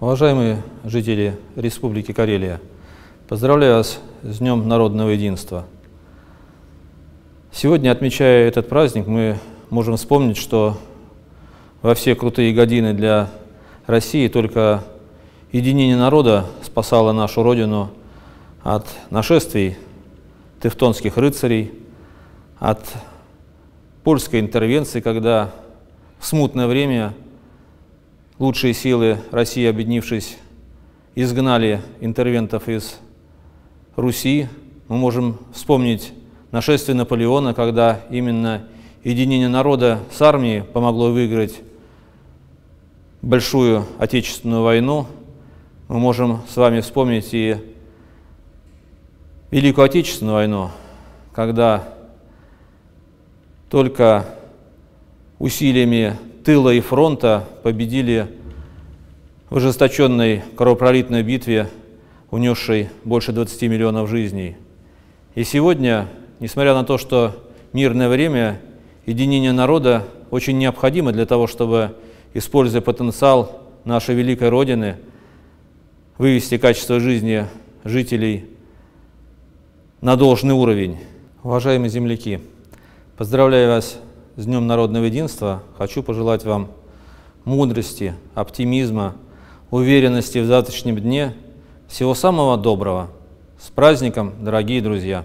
Уважаемые жители Республики Карелия, поздравляю вас с Днем Народного Единства. Сегодня, отмечая этот праздник, мы можем вспомнить, что во все крутые годины для России только единение народа спасало нашу Родину от нашествий тевтонских рыцарей, от польской интервенции, когда в смутное время – лучшие силы России, объединившись, изгнали интервентов из Руси. Мы можем вспомнить нашествие Наполеона, когда именно единение народа с армией помогло выиграть большую Отечественную войну. Мы можем с вами вспомнить и Великую Отечественную войну, когда только усилиями тыла и фронта победили в ожесточенной кровопролитной битве, унесшей больше 20 миллионов жизней. И сегодня, несмотря на то, что мирное время, единение народа очень необходимо для того, чтобы, используя потенциал нашей великой Родины, вывести качество жизни жителей на должный уровень. Уважаемые земляки, поздравляю вас с Днем Народного Единства хочу пожелать вам мудрости, оптимизма, уверенности в завтрашнем дне, всего самого доброго. С праздником, дорогие друзья!